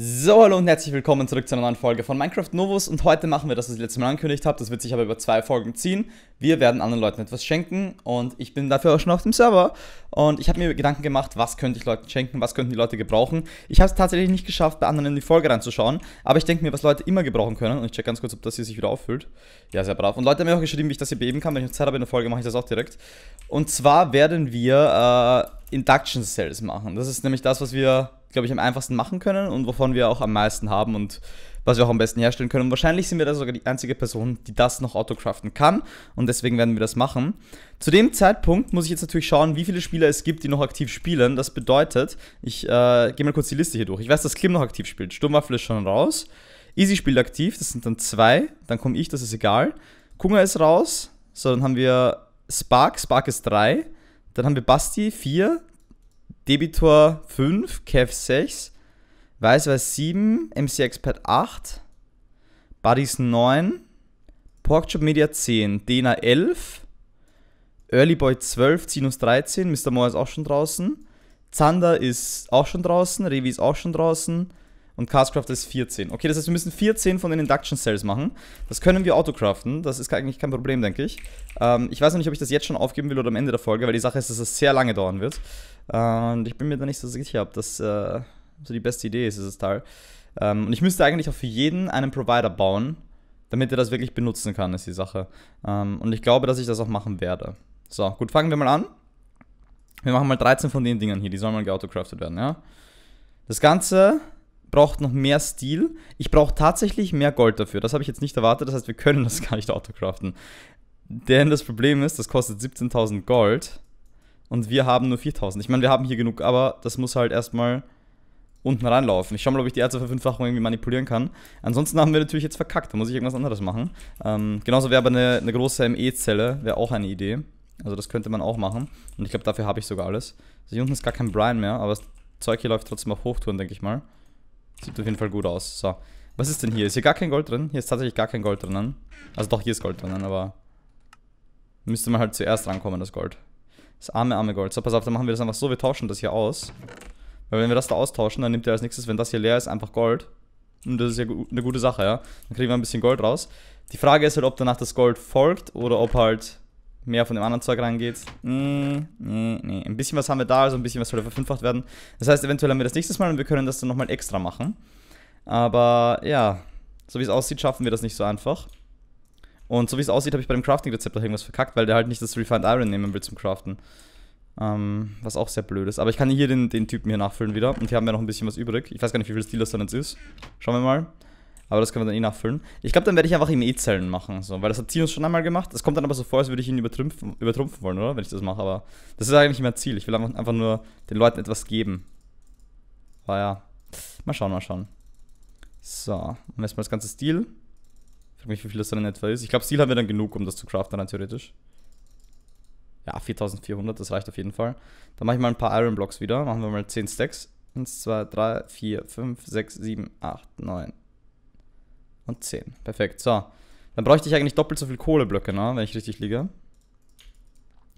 So, hallo und herzlich willkommen zurück zu einer neuen Folge von Minecraft Novus und heute machen wir das, was ich letztes Mal angekündigt habe, das wird sich aber über zwei Folgen ziehen. Wir werden anderen Leuten etwas schenken und ich bin dafür auch schon auf dem Server und ich habe mir Gedanken gemacht, was könnte ich Leuten schenken, was könnten die Leute gebrauchen. Ich habe es tatsächlich nicht geschafft, bei anderen in die Folge reinzuschauen, aber ich denke mir, was Leute immer gebrauchen können und ich check ganz kurz, ob das hier sich wieder auffüllt. Ja, sehr brav. Und Leute haben mir auch geschrieben, wie ich das hier beheben kann, wenn ich noch Zeit habe in der Folge, mache ich das auch direkt. Und zwar werden wir äh, Induction Cells machen. Das ist nämlich das, was wir glaube ich, am einfachsten machen können und wovon wir auch am meisten haben und was wir auch am besten herstellen können. Und wahrscheinlich sind wir da sogar die einzige Person, die das noch autocraften kann und deswegen werden wir das machen. Zu dem Zeitpunkt muss ich jetzt natürlich schauen, wie viele Spieler es gibt, die noch aktiv spielen. Das bedeutet, ich äh, gehe mal kurz die Liste hier durch. Ich weiß, dass Klim noch aktiv spielt. Sturmwaffel ist schon raus. Easy spielt aktiv, das sind dann zwei. Dann komme ich, das ist egal. Kunga ist raus. So, dann haben wir Spark. Spark ist drei. Dann haben wir Basti vier. Debitor 5, Kev 6, Weißweiß 7, MC Expert 8, Buddies 9, Porkchop Media 10, Dena 11, Early Boy 12, Sinus 13, Mr. Moore ist auch schon draußen, Zander ist auch schon draußen, Revi ist auch schon draußen, und Castcraft ist 14. Okay, das heißt, wir müssen 14 von den Induction Cells machen. Das können wir autocraften. Das ist eigentlich kein Problem, denke ich. Ähm, ich weiß noch nicht, ob ich das jetzt schon aufgeben will oder am Ende der Folge, weil die Sache ist, dass es sehr lange dauern wird. Äh, und ich bin mir da nicht so sicher, ob das äh, so die beste Idee ist, dieses Teil. Ähm, und ich müsste eigentlich auch für jeden einen Provider bauen, damit er das wirklich benutzen kann, ist die Sache. Ähm, und ich glaube, dass ich das auch machen werde. So, gut, fangen wir mal an. Wir machen mal 13 von den Dingern hier. Die sollen mal geautocraftet werden, ja? Das Ganze braucht noch mehr Stil. Ich brauche tatsächlich mehr Gold dafür. Das habe ich jetzt nicht erwartet. Das heißt, wir können das gar nicht autocraften. Denn das Problem ist, das kostet 17.000 Gold. Und wir haben nur 4.000. Ich meine, wir haben hier genug, aber das muss halt erstmal unten reinlaufen. Ich schaue mal, ob ich die Erzverfünffachung irgendwie manipulieren kann. Ansonsten haben wir natürlich jetzt verkackt. Da muss ich irgendwas anderes machen. Ähm, genauso wäre aber eine, eine große ME-Zelle, wäre auch eine Idee. Also das könnte man auch machen. Und ich glaube, dafür habe ich sogar alles. Also hier unten ist gar kein Brian mehr, aber das Zeug hier läuft trotzdem auf Hochtouren, denke ich mal. Sieht auf jeden Fall gut aus. So. Was ist denn hier? Ist hier gar kein Gold drin? Hier ist tatsächlich gar kein Gold drinnen. Also doch, hier ist Gold drinnen, aber... Müsste man halt zuerst rankommen, das Gold. Das arme, arme Gold. So, pass auf, dann machen wir das einfach so. Wir tauschen das hier aus. Weil wenn wir das da austauschen, dann nimmt er als nächstes, wenn das hier leer ist, einfach Gold. Und das ist ja eine gute Sache, ja. Dann kriegen wir ein bisschen Gold raus. Die Frage ist halt, ob danach das Gold folgt oder ob halt mehr von dem anderen Zeug rangeht. Nee, nee, nee. Ein bisschen was haben wir da, also ein bisschen was soll verfünffacht werden. Das heißt, eventuell haben wir das nächstes Mal und wir können das dann nochmal extra machen. Aber ja, so wie es aussieht, schaffen wir das nicht so einfach. Und so wie es aussieht, habe ich bei dem Crafting-Rezept auch irgendwas verkackt, weil der halt nicht das Refined Iron nehmen will zum Craften. Ähm, was auch sehr blöd ist. Aber ich kann hier den, den Typen hier nachfüllen wieder. Und hier haben wir noch ein bisschen was übrig. Ich weiß gar nicht, wie viel Steel das dann jetzt ist. Schauen wir mal. Aber das können wir dann eh nachfüllen. Ich glaube, dann werde ich einfach ihm E-Zellen machen, so, weil das hat Sinus schon einmal gemacht. Es kommt dann aber so vor, als würde ich ihn übertrumpfen, übertrumpfen wollen, oder? Wenn ich das mache, aber das ist eigentlich mein Ziel. Ich will einfach, einfach nur den Leuten etwas geben. Aber ja, mal schauen, mal schauen. So, und erstmal das ganze Stil. Ich frage mich, wie viel das dann in etwa ist. Ich glaube, Stil haben wir dann genug, um das zu craften, dann theoretisch. Ja, 4400, das reicht auf jeden Fall. Dann mache ich mal ein paar Iron Blocks wieder. Machen wir mal 10 Stacks. 1, 2, 3, 4, 5, 6, 7, 8, 9, und 10. Perfekt, so. Dann bräuchte ich eigentlich doppelt so viel Kohleblöcke, ne? Wenn ich richtig liege.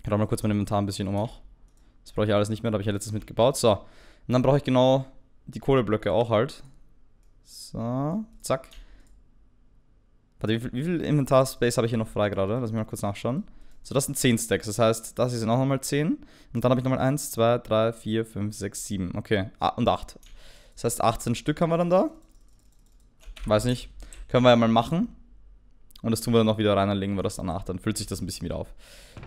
Ich räume mal kurz mein Inventar ein bisschen um auch. Das brauche ich alles nicht mehr, da habe ich ja letztes mitgebaut. So. Und dann brauche ich genau die Kohleblöcke auch halt. So, zack. Warte, wie viel, viel Inventar-Space habe ich hier noch frei gerade? Lass mich mal kurz nachschauen. So, das sind 10 Stacks. Das heißt, das hier sind auch nochmal 10. Und dann habe ich nochmal 1, 2, 3, 4, 5, 6, 7. Okay. Ah, und 8. Das heißt, 18 Stück haben wir dann da. Weiß nicht. Können wir ja mal machen. Und das tun wir dann auch wieder rein, dann legen wir das danach. Dann füllt sich das ein bisschen wieder auf.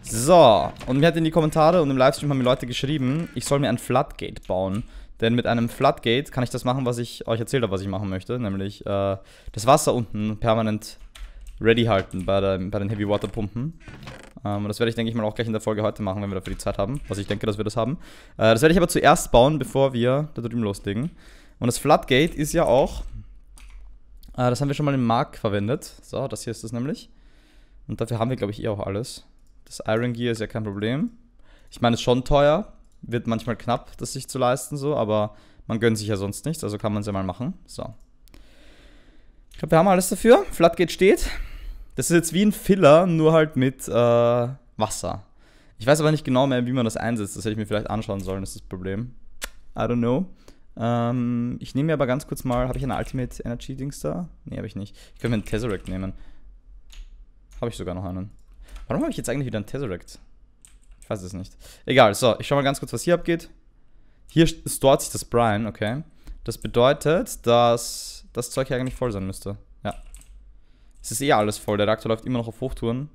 So, und mir hat in die Kommentare und im Livestream haben mir Leute geschrieben, ich soll mir ein Floodgate bauen. Denn mit einem Floodgate kann ich das machen, was ich euch erzählt habe, was ich machen möchte. Nämlich äh, das Wasser unten permanent ready halten bei, der, bei den Heavy Water Pumpen. Ähm, und das werde ich, denke ich mal, auch gleich in der Folge heute machen, wenn wir dafür die Zeit haben. Was ich denke, dass wir das haben. Äh, das werde ich aber zuerst bauen, bevor wir da drüben loslegen. Und das Floodgate ist ja auch äh, das haben wir schon mal im Mark verwendet. So, das hier ist das nämlich. Und dafür haben wir, glaube ich, eh auch alles. Das Iron Gear ist ja kein Problem. Ich meine, es ist schon teuer. Wird manchmal knapp, das sich zu leisten, so, aber man gönnt sich ja sonst nichts, also kann man es ja mal machen. So. Ich glaube, wir haben alles dafür. Floodgate steht. Das ist jetzt wie ein Filler, nur halt mit äh, Wasser. Ich weiß aber nicht genau mehr, wie man das einsetzt. Das hätte ich mir vielleicht anschauen sollen, ist das Problem. I don't know. Ähm, ich nehme mir aber ganz kurz mal, habe ich eine Ultimate Energy Dings da? Nee, habe ich nicht. Ich könnte mir einen Tesseract nehmen. Habe ich sogar noch einen. Warum habe ich jetzt eigentlich wieder einen Tesseract? Ich weiß es nicht. Egal, so, ich schaue mal ganz kurz, was hier abgeht. Hier stort sich das Brian, okay. Das bedeutet, dass das Zeug hier eigentlich voll sein müsste. Ja. Es ist eh alles voll. Der Reaktor läuft immer noch auf Hochtouren.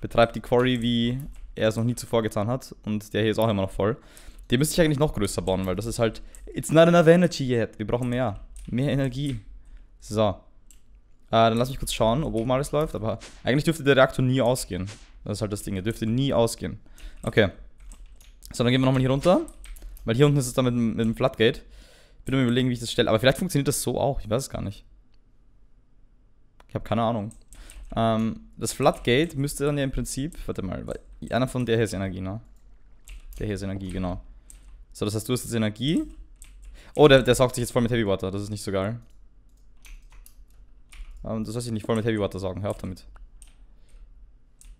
Betreibt die Quarry, wie er es noch nie zuvor getan hat. Und der hier ist auch immer noch voll. Den müsste ich eigentlich noch größer bauen, weil das ist halt. It's not enough energy yet. Wir brauchen mehr. Mehr Energie. So. Äh, dann lass mich kurz schauen, ob oben alles läuft. Aber eigentlich dürfte der Reaktor nie ausgehen. Das ist halt das Ding. Er dürfte nie ausgehen. Okay. So, dann gehen wir nochmal hier runter. Weil hier unten ist es dann mit, mit dem Floodgate. Ich bin mir überlegen, wie ich das stelle. Aber vielleicht funktioniert das so auch. Ich weiß es gar nicht. Ich habe keine Ahnung. Ähm, das Floodgate müsste dann ja im Prinzip. Warte mal. Einer von der hier ist Energie, ne? Der hier ist Energie, genau. So, das heißt, du hast jetzt Energie. Oh, der, der saugt sich jetzt voll mit Heavy Water. Das ist nicht so geil. Ähm, das sollst ich nicht voll mit Heavy Water saugen. Hör auf damit.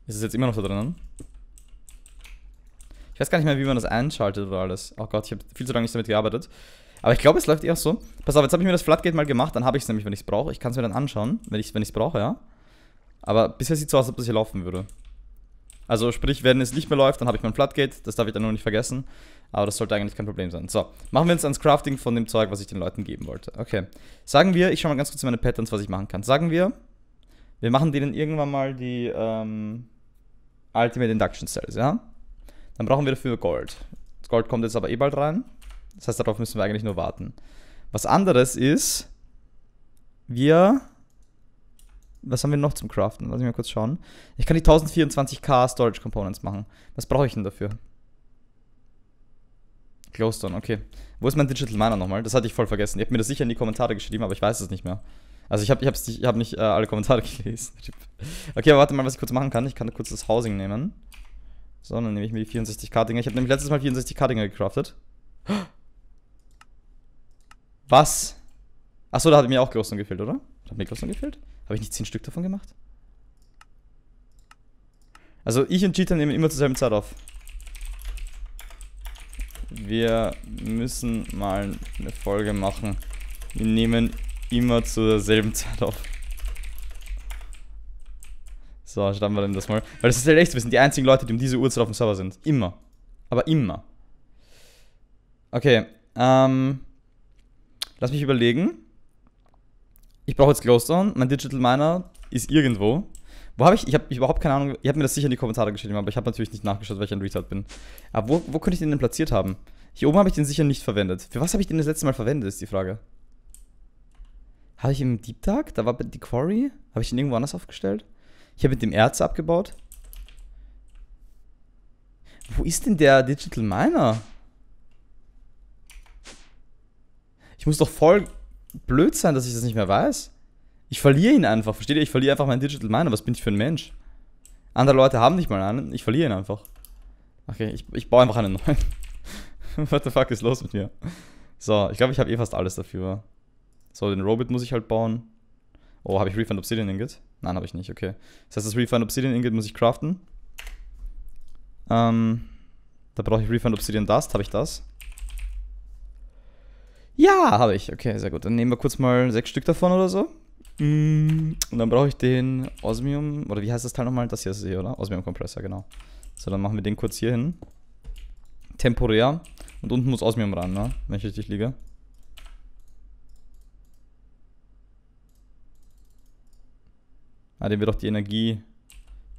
Ist es jetzt immer noch da drinnen? Ich weiß gar nicht mehr, wie man das einschaltet oder alles. Oh Gott, ich habe viel zu lange nicht damit gearbeitet. Aber ich glaube, es läuft eher so. Pass auf, jetzt habe ich mir das Floodgate mal gemacht, dann habe ich es nämlich, wenn ich es brauche. Ich kann es mir dann anschauen, wenn ich es wenn brauche, ja. Aber bisher sieht es so aus, als ob das hier laufen würde. Also sprich, wenn es nicht mehr läuft, dann habe ich mein Floodgate, das darf ich dann nur nicht vergessen. Aber das sollte eigentlich kein Problem sein. So, machen wir uns ans Crafting von dem Zeug, was ich den Leuten geben wollte. Okay, sagen wir, ich schaue mal ganz kurz in meine Patterns, was ich machen kann. Sagen wir, wir machen denen irgendwann mal die ähm, Ultimate Induction Cells, ja? Dann brauchen wir dafür Gold. Das Gold kommt jetzt aber eh bald rein. Das heißt, darauf müssen wir eigentlich nur warten. Was anderes ist, wir was haben wir noch zum Craften? Lass mich mal kurz schauen. Ich kann die 1024k Storage Components machen. Was brauche ich denn dafür? Glowstone, okay. Wo ist mein Digital Miner nochmal? Das hatte ich voll vergessen. Ihr habt mir das sicher in die Kommentare geschrieben, aber ich weiß es nicht mehr. Also ich habe ich nicht, ich hab nicht äh, alle Kommentare gelesen. okay, aber warte mal, was ich kurz machen kann. Ich kann kurz das Housing nehmen. So, dann nehme ich mir die 64k-Dinger. Ich habe nämlich letztes Mal 64k-Dinger gecraftet. Was? Achso, da hat mir auch Glowstone gefehlt, oder? Hat mir Glowstone gefehlt? Habe ich nicht 10 Stück davon gemacht? Also ich und Cheetah nehmen immer zur selben Zeit auf. Wir müssen mal eine Folge machen. Wir nehmen immer zur selben Zeit auf. So, starten wir denn das mal. Weil das ist halt echt, wir sind die einzigen Leute, die um diese Uhrzeit auf dem Server sind. Immer. Aber immer. Okay, ähm... Lass mich überlegen. Ich brauche jetzt Glowstone. Mein Digital Miner ist irgendwo. Wo habe ich? Ich habe überhaupt keine Ahnung. Ihr habt mir das sicher in die Kommentare geschrieben, aber ich habe natürlich nicht nachgeschaut, welcher ein Retard bin. Aber wo, wo könnte ich den denn platziert haben? Hier oben habe ich den sicher nicht verwendet. Für was habe ich den das letzte Mal verwendet, ist die Frage. Habe ich im Deep Dark? Da war die Quarry. Habe ich den irgendwo anders aufgestellt? Ich habe mit dem Erz abgebaut. Wo ist denn der Digital Miner? Ich muss doch voll blöd sein, dass ich das nicht mehr weiß. Ich verliere ihn einfach, versteht ihr? Ich verliere einfach meinen Digital Miner. Was bin ich für ein Mensch? Andere Leute haben nicht mal einen, ich verliere ihn einfach. Okay, ich, ich baue einfach einen neuen. What the fuck ist los mit mir? So, ich glaube, ich habe eh fast alles dafür. So, den Robot muss ich halt bauen. Oh, habe ich Refund Obsidian Ingot? Nein, habe ich nicht, okay. Das heißt, das Refund Obsidian Ingot muss ich craften. Ähm, da brauche ich Refund Obsidian Dust, habe ich das? Ja, habe ich. Okay, sehr gut. Dann nehmen wir kurz mal sechs Stück davon oder so. Mm. Und dann brauche ich den Osmium, oder wie heißt das Teil nochmal? Das hier ist es hier, eh, oder? Osmium-Kompressor, genau. So, dann machen wir den kurz hier hin. Temporär. Und unten muss Osmium ran, ne? Wenn ich richtig liege. Ah, dem wird auch die Energie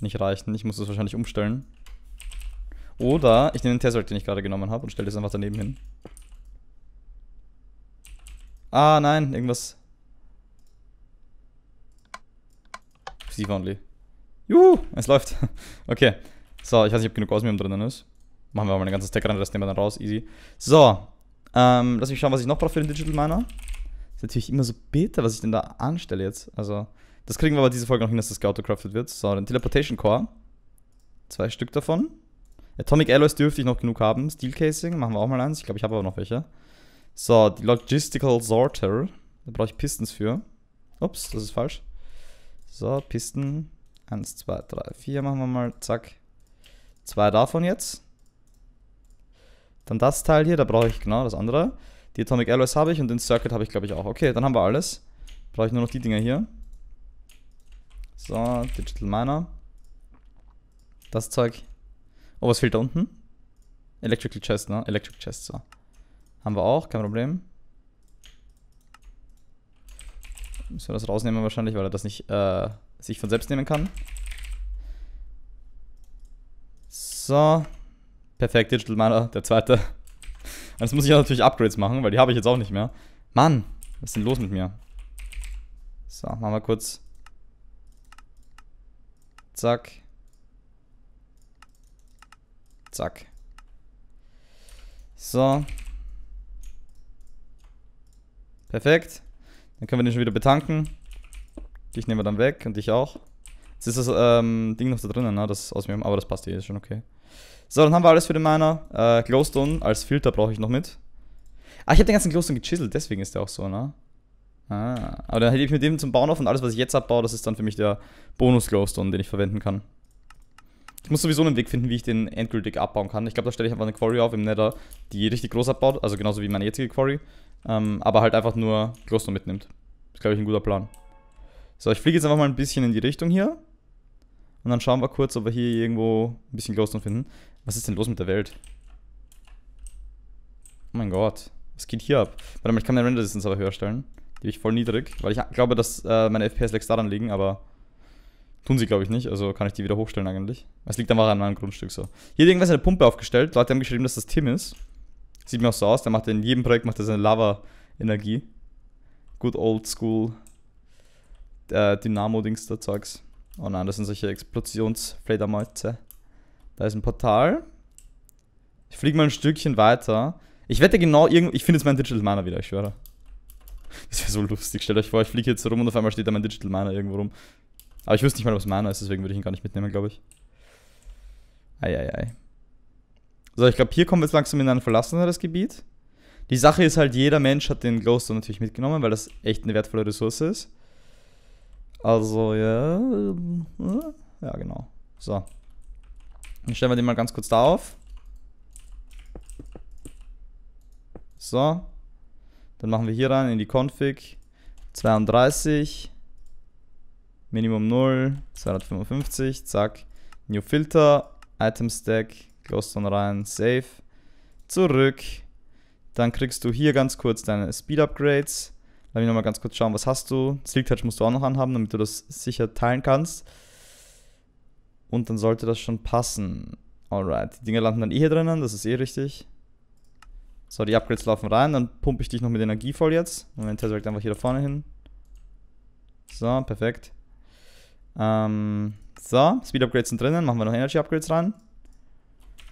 nicht reichen. Ich muss das wahrscheinlich umstellen. Oder ich nehme den Tesseract, den ich gerade genommen habe, und stelle das einfach daneben hin. Ah, nein, irgendwas. Receive only. Juhu, es läuft. Okay. So, ich weiß nicht, ob genug Osmium drinnen ist. Machen wir mal den ganzen Stack rein, das nehmen wir dann raus, easy. So, ähm, lass mich schauen, was ich noch brauche für den Digital Miner. Ist natürlich immer so bitter, was ich denn da anstelle jetzt. Also, das kriegen wir aber diese Folge noch hin, dass das geautocrafted wird. So, den Teleportation Core. Zwei Stück davon. Atomic Alloys dürfte ich noch genug haben. Steel Casing machen wir auch mal eins. Ich glaube, ich habe aber noch welche. So, die Logistical Sorter. Da brauche ich Pistons für. Ups, das ist falsch. So, Pisten. Eins, zwei, drei, vier machen wir mal. Zack. Zwei davon jetzt. Dann das Teil hier, da brauche ich genau das andere. Die Atomic Alloys habe ich und den Circuit habe ich, glaube ich, auch. Okay, dann haben wir alles. Brauche ich nur noch die Dinger hier. So, Digital Miner. Das Zeug. Oh, was fehlt da unten? Electrical Chest, ne? Electric Chest, so. Haben wir auch, kein Problem. Müssen wir das rausnehmen wahrscheinlich, weil er das nicht äh, sich von selbst nehmen kann. So. Perfekt, Digital Miner, der zweite. Jetzt muss ich ja natürlich Upgrades machen, weil die habe ich jetzt auch nicht mehr. Mann, was ist denn los mit mir? So, machen wir kurz. Zack. Zack. So. Perfekt. Dann können wir den schon wieder betanken. Dich nehmen wir dann weg und dich auch. Jetzt ist das ähm, Ding noch da drinnen, ne? das aus mir, aber das passt eh, ist schon okay. So, dann haben wir alles für den Miner. Äh, Glowstone als Filter brauche ich noch mit. Ah, ich habe den ganzen Glowstone gechiselt, deswegen ist der auch so, ne? Ah, aber dann hätte ich mit dem zum Bauen auf und alles, was ich jetzt abbaue, das ist dann für mich der Bonus-Glowstone, den ich verwenden kann. Ich muss sowieso einen Weg finden, wie ich den endgültig abbauen kann. Ich glaube, da stelle ich einfach eine Quarry auf im Nether, die richtig groß abbaut, also genauso wie meine jetzige Quarry. Ähm, aber halt einfach nur Kloster mitnimmt. Ist, glaube ich, ein guter Plan. So, ich fliege jetzt einfach mal ein bisschen in die Richtung hier. Und dann schauen wir kurz, ob wir hier irgendwo ein bisschen Glowstone finden. Was ist denn los mit der Welt? Oh mein Gott. Was geht hier ab? Warte mal, ich kann meine Render-Distance aber höher stellen. Die will ich voll niedrig, weil ich ah, glaube, dass äh, meine FPS-Lags daran liegen, aber Tun sie, glaube ich, nicht. Also kann ich die wieder hochstellen eigentlich. Es liegt einfach an meinem Grundstück so. Hier hat irgendwas eine Pumpe aufgestellt. Leute haben geschrieben, dass das Tim ist. Sieht mir auch so aus. Der macht in jedem Projekt macht er seine Lava-Energie. Good old school äh, Dynamo-Dings da Zeugs. Oh nein, das sind solche Explosionsfledermäuze. Da ist ein Portal. Ich fliege mal ein Stückchen weiter. Ich wette genau irgendwo. Ich finde jetzt mein Digital Miner wieder, ich schwöre. Das wäre so lustig. Stellt euch vor, ich fliege jetzt rum und auf einmal steht da mein Digital Miner irgendwo rum. Aber ich wüsste nicht mal, was Mana ist, deswegen würde ich ihn gar nicht mitnehmen, glaube ich. Eieiei. So, ich glaube, hier kommen wir jetzt langsam in ein verlasseneres Gebiet. Die Sache ist halt, jeder Mensch hat den Glowstone natürlich mitgenommen, weil das echt eine wertvolle Ressource ist. Also, ja. Äh, ja, genau. So. Dann stellen wir den mal ganz kurz da auf. So. Dann machen wir hier rein in die Config. 32. Minimum 0, 255, zack. New Filter, Item Stack, Glowstone rein, Save. Zurück. Dann kriegst du hier ganz kurz deine Speed Upgrades. Lass mich nochmal ganz kurz schauen, was hast du. Silk Touch musst du auch noch anhaben, damit du das sicher teilen kannst. Und dann sollte das schon passen. Alright, die Dinger landen dann eh hier drinnen, das ist eh richtig. So, die Upgrades laufen rein, dann pumpe ich dich noch mit Energie voll jetzt. Moment, Tesseract einfach hier da vorne hin. So, perfekt. Ähm, so, Speed Upgrades sind drinnen, machen wir noch Energy Upgrades rein. Und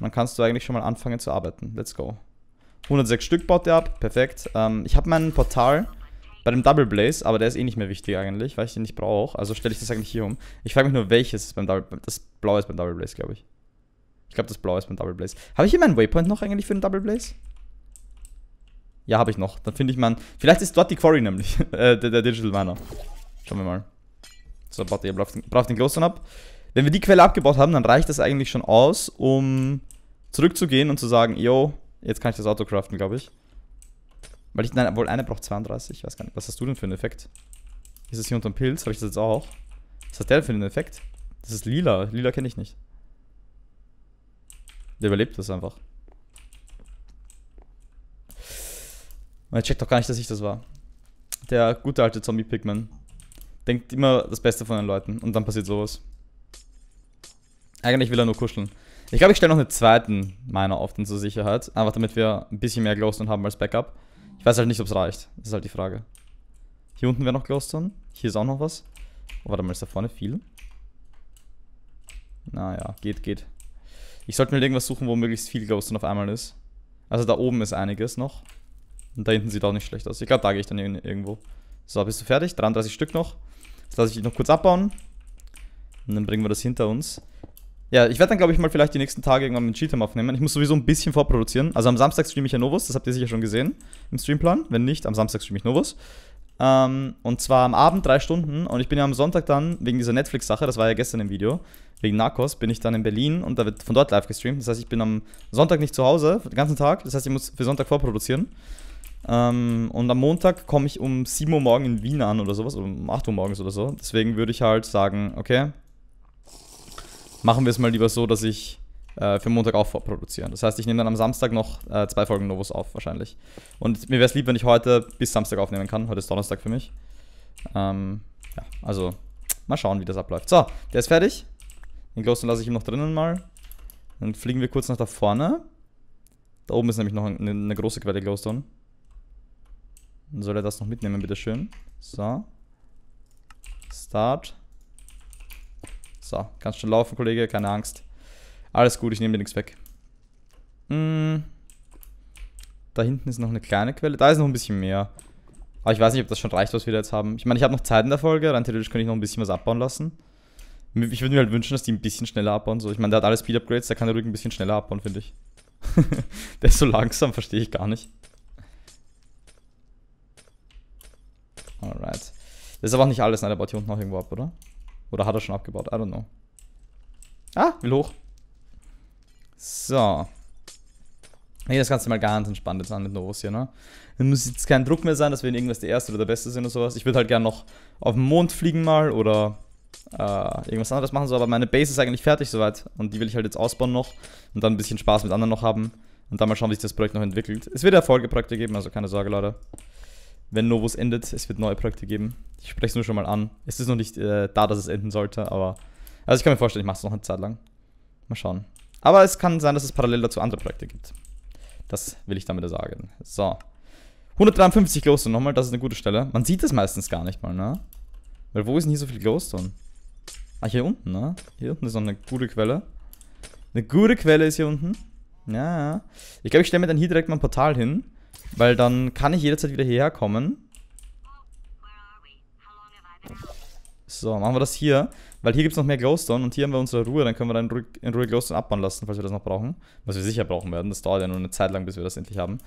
dann kannst du eigentlich schon mal anfangen zu arbeiten. Let's go. 106 Stück baut der ab, perfekt. Ähm, ich habe mein Portal bei dem Double Blaze, aber der ist eh nicht mehr wichtig eigentlich, weil ich den nicht brauche. Also stelle ich das eigentlich hier um. Ich frage mich nur, welches ist beim Double Blaze. Das blaue ist beim Double Blaze, glaube ich. Ich glaube, das blaue ist beim Double Blaze. Habe ich hier meinen Waypoint noch eigentlich für den Double Blaze? Ja, habe ich noch. Dann finde ich meinen. Vielleicht ist dort die Quarry nämlich. äh, der, der Digital Miner. Schauen wir mal. So, warte, ihr braucht den, Glowstone ab. Wenn wir die Quelle abgebaut haben, dann reicht das eigentlich schon aus, um zurückzugehen und zu sagen, yo, jetzt kann ich das Auto craften, glaube ich. Weil ich, nein, wohl einer braucht 32, ich weiß gar nicht. Was hast du denn für einen Effekt? Ist das hier unter dem Pilz? Habe ich das jetzt auch? Was hat der denn für einen Effekt? Das ist lila. Lila kenne ich nicht. Der überlebt das einfach. Und er checkt doch gar nicht, dass ich das war. Der gute alte Zombie-Pigman denkt immer das Beste von den Leuten und dann passiert sowas. Eigentlich will er nur kuscheln. Ich glaube, ich stelle noch einen zweiten Miner auf, denn zur Sicherheit. Einfach damit wir ein bisschen mehr Glowstone haben als Backup. Ich weiß halt nicht, ob es reicht. Das ist halt die Frage. Hier unten wäre noch Glowstone. Hier ist auch noch was. Oh, warte mal, ist da vorne viel? Naja, geht, geht. Ich sollte mir irgendwas suchen, wo möglichst viel Glowstone auf einmal ist. Also da oben ist einiges noch. Und da hinten sieht auch nicht schlecht aus. Ich glaube, da gehe ich dann irgendwo. So, bist du fertig? 33 Stück noch. Jetzt lasse ich dich noch kurz abbauen. Und dann bringen wir das hinter uns. Ja, ich werde dann, glaube ich, mal vielleicht die nächsten Tage irgendwann mit Cheatham aufnehmen. Ich muss sowieso ein bisschen vorproduzieren. Also am Samstag streame ich ja Novus, das habt ihr sicher schon gesehen im Streamplan. Wenn nicht, am Samstag streame ich Novus. Ähm, und zwar am Abend drei Stunden. Und ich bin ja am Sonntag dann, wegen dieser Netflix-Sache, das war ja gestern im Video, wegen Narcos, bin ich dann in Berlin und da wird von dort live gestreamt. Das heißt, ich bin am Sonntag nicht zu Hause, den ganzen Tag. Das heißt, ich muss für Sonntag vorproduzieren. Ähm, und am Montag komme ich um 7 Uhr morgen in Wien an oder sowas, oder um 8 Uhr morgens oder so. Deswegen würde ich halt sagen, okay, machen wir es mal lieber so, dass ich äh, für Montag auch vorproduziere. Das heißt, ich nehme dann am Samstag noch äh, zwei Folgen Novos auf, wahrscheinlich. Und mir wäre es lieb, wenn ich heute bis Samstag aufnehmen kann. Heute ist Donnerstag für mich. Ähm, ja, also mal schauen, wie das abläuft. So, der ist fertig. Den Glowstone lasse ich ihm noch drinnen mal. Dann fliegen wir kurz nach da vorne. Da oben ist nämlich noch eine, eine große Quelle Glowstone. Dann soll er das noch mitnehmen, bitteschön. So. Start. So, kannst schon laufen, Kollege, keine Angst. Alles gut, ich nehme dir nichts weg. Hm. Da hinten ist noch eine kleine Quelle. Da ist noch ein bisschen mehr. Aber ich weiß nicht, ob das schon reicht, was wir da jetzt haben. Ich meine, ich habe noch Zeit in der Folge. Rein theoretisch könnte ich noch ein bisschen was abbauen lassen. Ich würde mir halt wünschen, dass die ein bisschen schneller abbauen. So, ich meine, der hat alle Speed-Upgrades, der kann der ruhig ein bisschen schneller abbauen, finde ich. der ist so langsam, verstehe ich gar nicht. Alright. Das ist aber auch nicht alles, nein, der baut hier unten noch irgendwo ab, oder? Oder hat er schon abgebaut? I don't know. Ah, will hoch. So. Nee, das Ganze mal ganz entspannt jetzt an mit Novos hier, ne? Dann muss jetzt kein Druck mehr sein, dass wir in irgendwas der Erste oder der Beste sind oder sowas. Ich würde halt gerne noch auf den Mond fliegen mal oder äh, irgendwas anderes machen, so. Aber meine Base ist eigentlich fertig soweit und die will ich halt jetzt ausbauen noch und dann ein bisschen Spaß mit anderen noch haben und dann mal schauen, wie sich das Projekt noch entwickelt. Es wird Erfolge Projekte geben, also keine Sorge, Leute wenn Novus endet, es wird neue Projekte geben. Ich spreche es nur schon mal an. Es ist noch nicht äh, da, dass es enden sollte, aber. Also ich kann mir vorstellen, ich mache es noch eine Zeit lang. Mal schauen. Aber es kann sein, dass es parallel dazu andere Projekte gibt. Das will ich damit sagen. So. 153 Glowstone nochmal, das ist eine gute Stelle. Man sieht das meistens gar nicht mal, ne? Weil wo ist denn hier so viel Glowstone? Ah, hier unten, ne? Hier unten ist noch eine gute Quelle. Eine gute Quelle ist hier unten. Ja, ja. Ich glaube, ich stelle mir dann hier direkt mal ein Portal hin. Weil dann kann ich jederzeit wieder hierher kommen. So, machen wir das hier. Weil hier gibt es noch mehr Glowstone und hier haben wir unsere Ruhe. Dann können wir dann in Ruhe, Glowstone abbauen lassen, falls wir das noch brauchen. Was wir sicher brauchen werden. Das dauert ja nur eine Zeit lang, bis wir das endlich haben.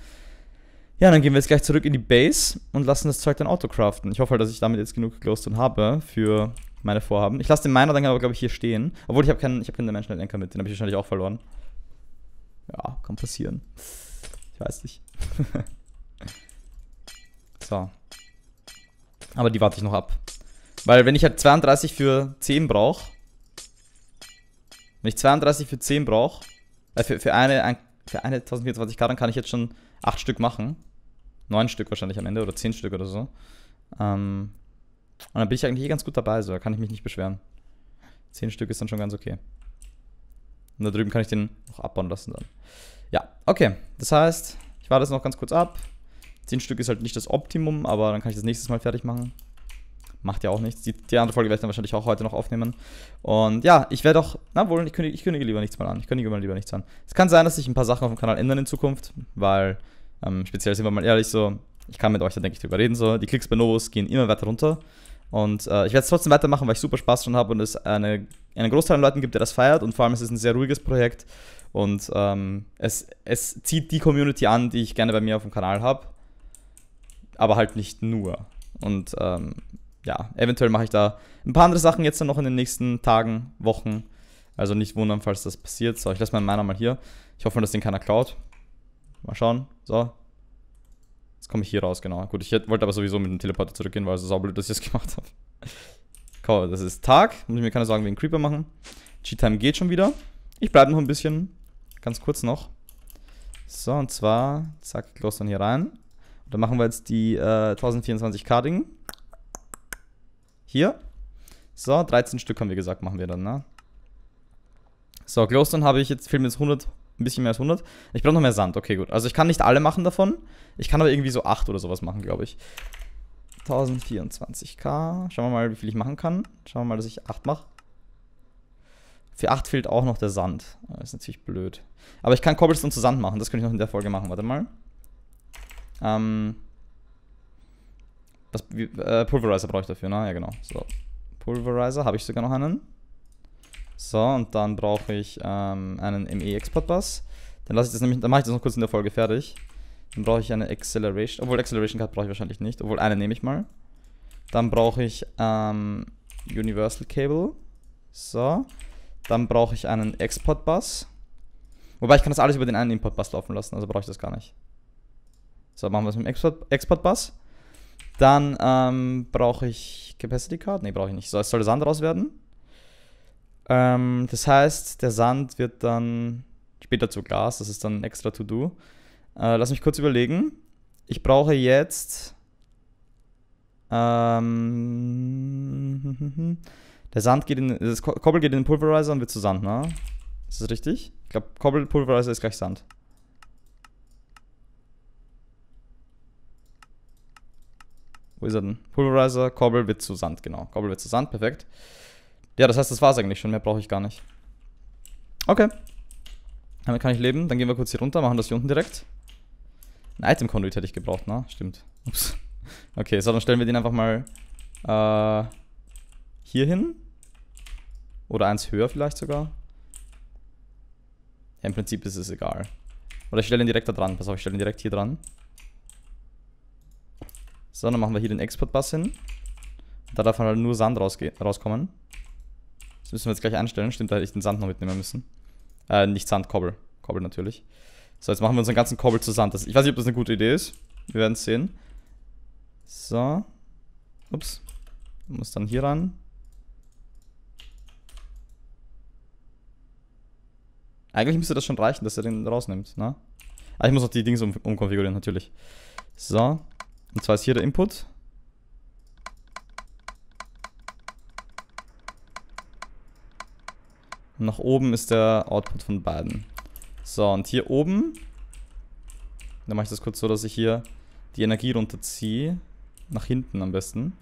Ja, dann gehen wir jetzt gleich zurück in die Base und lassen das Zeug dann autocraften. Ich hoffe halt, dass ich damit jetzt genug Glowstone habe für meine Vorhaben. Ich lasse den Miner dann aber, glaube ich, hier stehen. Obwohl, ich habe keinen, ich hab keinen Dimensional Anchor mit. Den habe ich wahrscheinlich auch verloren. Ja, kann passieren weiß nicht. so. Aber die warte ich noch ab. Weil wenn ich halt 32 für 10 brauche, wenn ich 32 für 10 brauche, äh, für, für, eine, ein, für eine 1024 Karten kann ich jetzt schon 8 Stück machen. 9 Stück wahrscheinlich am Ende oder 10 Stück oder so. Ähm, und dann bin ich eigentlich eh ganz gut dabei, so da kann ich mich nicht beschweren. 10 Stück ist dann schon ganz okay. Und da drüben kann ich den noch abbauen lassen dann. Ja, okay. Das heißt, ich warte das noch ganz kurz ab. 10 Stück ist halt nicht das Optimum, aber dann kann ich das nächstes Mal fertig machen. Macht ja auch nichts. Die, die andere Folge werde ich dann wahrscheinlich auch heute noch aufnehmen. Und ja, ich werde auch, na wohl, ich kündige, ich kündige lieber nichts mal an. Ich kündige mal lieber nichts an. Es kann sein, dass sich ein paar Sachen auf dem Kanal ändern in Zukunft, weil, ähm, speziell sind wir mal ehrlich, so, ich kann mit euch da denke ich drüber reden, so, die Klicks bei Novos gehen immer weiter runter. Und äh, ich werde es trotzdem weitermachen, weil ich super Spaß schon habe und es eine, einen Großteil an Leuten gibt, der das feiert. Und vor allem ist es ein sehr ruhiges Projekt. Und ähm, es, es zieht die Community an, die ich gerne bei mir auf dem Kanal habe. Aber halt nicht nur. Und ähm, ja, eventuell mache ich da ein paar andere Sachen jetzt dann noch in den nächsten Tagen, Wochen. Also nicht wundern, falls das passiert. So, ich lasse meinen Miner mal hier. Ich hoffe, dass den keiner klaut. Mal schauen. So. Jetzt komme ich hier raus, genau. Gut, ich wollte aber sowieso mit dem Teleporter zurückgehen, weil es ist saublöd, dass ich das gemacht habe. Cool, das ist Tag. Muss ich mir keine Sorgen wegen Creeper machen. Cheat-Time geht schon wieder. Ich bleibe noch ein bisschen. Ganz kurz noch. So, und zwar, zack, Glowstone hier rein. Und dann machen wir jetzt die äh, 1024k Ding. Hier. So, 13 Stück haben wir gesagt, machen wir dann, ne? So, Glowstone habe ich jetzt, fehlen mir jetzt 100, ein bisschen mehr als 100. Ich brauche noch mehr Sand, okay, gut. Also ich kann nicht alle machen davon. Ich kann aber irgendwie so 8 oder sowas machen, glaube ich. 1024k. Schauen wir mal, wie viel ich machen kann. Schauen wir mal, dass ich 8 mache. Für 8 fehlt auch noch der Sand. Das ist natürlich blöd. Aber ich kann Cobblestone zu Sand machen. Das könnte ich noch in der Folge machen. Warte mal. Ähm. Was, wie, äh, Pulverizer brauche ich dafür, ne? Ja, genau. So. Pulverizer habe ich sogar noch einen. So, und dann brauche ich ähm, einen ME-Export-Bus. Dann lasse ich das nämlich, dann mache ich das noch kurz in der Folge fertig. Dann brauche ich eine Acceleration. Obwohl Acceleration Card brauche ich wahrscheinlich nicht. Obwohl eine nehme ich mal. Dann brauche ich ähm, Universal Cable. So. Dann brauche ich einen Export-Bus. Wobei ich kann das alles über den einen Import-Bus laufen lassen, also brauche ich das gar nicht. So, machen wir es mit dem Export-Bus. dann ähm, brauche ich Capacity Card. Ne, brauche ich nicht. So, es soll der Sand raus werden. Ähm, das heißt, der Sand wird dann später zu Glas. Das ist dann ein extra To-Do. Äh, lass mich kurz überlegen. Ich brauche jetzt. Ähm, der Sand geht in. Das Kobbel geht in den Pulverizer und wird zu Sand, ne? Ist das richtig? Ich glaube, Kobbel Pulverizer ist gleich Sand. Wo ist er denn? Pulverizer, Kobbel wird zu Sand, genau. Kobbel wird zu Sand, perfekt. Ja, das heißt, das war's eigentlich schon. Mehr brauche ich gar nicht. Okay. Damit kann ich leben. Dann gehen wir kurz hier runter, machen das hier unten direkt. Ein Item-Conduit hätte ich gebraucht, ne? Stimmt. Ups. Okay, so, dann stellen wir den einfach mal äh, hier hin. Oder eins höher vielleicht sogar. Ja, Im Prinzip ist es egal. Oder ich stelle ihn direkt da dran. Pass auf, ich stelle ihn direkt hier dran. So, dann machen wir hier den Export-Bass hin. Da darf halt nur Sand rauskommen. Das müssen wir jetzt gleich einstellen. Stimmt, da hätte ich den Sand noch mitnehmen müssen. Äh, nicht Sand, Kobbel. Kobbel natürlich. So, jetzt machen wir unseren ganzen Kobbel zu Sand. ich weiß nicht, ob das eine gute Idee ist. Wir werden es sehen. So. Ups. Muss dann hier ran. Eigentlich müsste das schon reichen, dass er den rausnimmt, ne? Ah, ich muss noch die Dings um umkonfigurieren, natürlich. So. Und zwar ist hier der Input. Und nach oben ist der Output von beiden. So, und hier oben, dann mache ich das kurz so, dass ich hier die Energie runterziehe. Nach hinten am besten.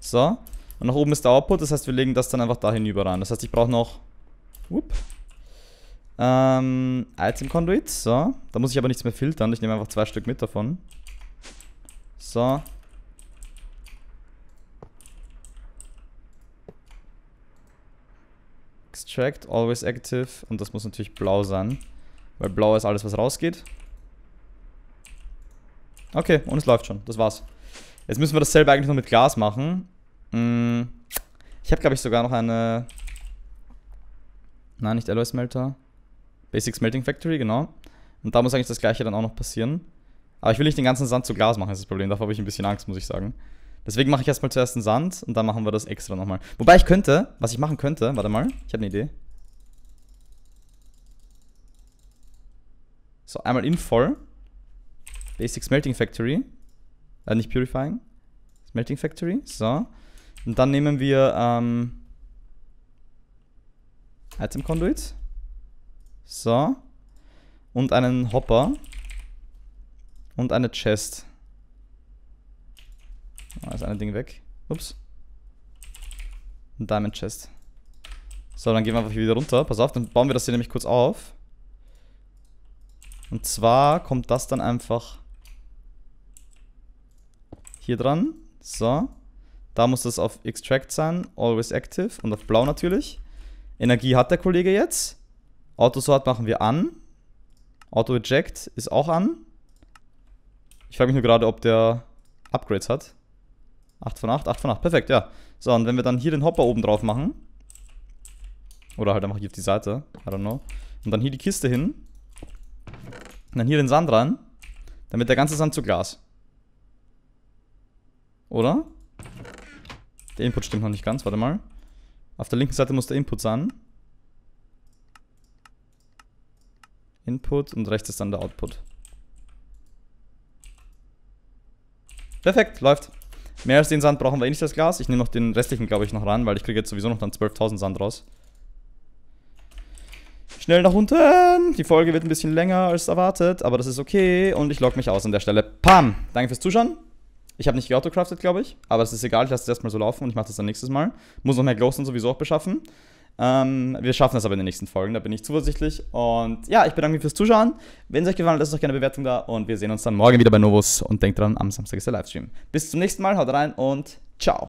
So. Und nach oben ist der Output, das heißt, wir legen das dann einfach da hinüber ran. Das heißt, ich brauche noch... Whoop, ähm, Item Conduit, so. Da muss ich aber nichts mehr filtern, ich nehme einfach zwei Stück mit davon. So. Extract, always active. Und das muss natürlich blau sein. Weil blau ist alles, was rausgeht. Okay, und es läuft schon. Das war's. Jetzt müssen wir dasselbe eigentlich noch mit Glas machen. Hm. Ich habe, glaube ich, sogar noch eine... Nein, nicht Alloy Smelter. Basic Smelting Factory, genau. Und da muss eigentlich das gleiche dann auch noch passieren. Aber ich will nicht den ganzen Sand zu Glas machen, ist das Problem. Davor habe ich ein bisschen Angst, muss ich sagen. Deswegen mache ich erstmal zuerst den Sand und dann machen wir das extra nochmal. Wobei ich könnte, was ich machen könnte, warte mal, ich habe eine Idee. So, einmal in voll. Basic Smelting Factory. Äh, nicht Purifying. Smelting Factory. So. Und dann nehmen wir ähm, Item Conduit. So. Und einen Hopper. Und eine Chest. Da ah, ist ein Ding weg. Ups. Ein Diamond Chest. So, dann gehen wir einfach hier wieder runter. Pass auf, dann bauen wir das hier nämlich kurz auf. Und zwar kommt das dann einfach hier dran. So. Da muss das auf Extract sein, Always Active und auf Blau natürlich. Energie hat der Kollege jetzt. Autosort machen wir an. Auto Eject ist auch an. Ich frage mich nur gerade, ob der Upgrades hat. 8 von 8, 8 von 8, perfekt, ja. So, und wenn wir dann hier den Hopper oben drauf machen, oder halt einfach hier auf die Seite, I don't know, und dann hier die Kiste hin, und dann hier den Sand rein, dann wird der ganze Sand zu Glas. Oder? Oder? Der Input stimmt noch nicht ganz, warte mal. Auf der linken Seite muss der Input sein. Input und rechts ist dann der Output. Perfekt, läuft. Mehr als den Sand brauchen wir eh nicht das Glas. Ich nehme noch den restlichen, glaube ich, noch ran, weil ich kriege jetzt sowieso noch dann 12.000 Sand raus. Schnell nach unten. Die Folge wird ein bisschen länger als erwartet, aber das ist okay. Und ich log mich aus an der Stelle. Pam! Danke fürs Zuschauen. Ich habe nicht geautocraftet, glaube ich, aber es ist egal, ich lasse es erstmal so laufen und ich mache das dann nächstes Mal. Muss noch mehr Glowstone sowieso auch beschaffen. Ähm, wir schaffen das aber in den nächsten Folgen, da bin ich zuversichtlich. Und ja, ich bedanke mich fürs Zuschauen. Wenn es euch gefallen hat, lasst euch gerne eine Bewertung da und wir sehen uns dann morgen wieder bei Novus. Und denkt dran, am Samstag ist der Livestream. Bis zum nächsten Mal, haut rein und ciao.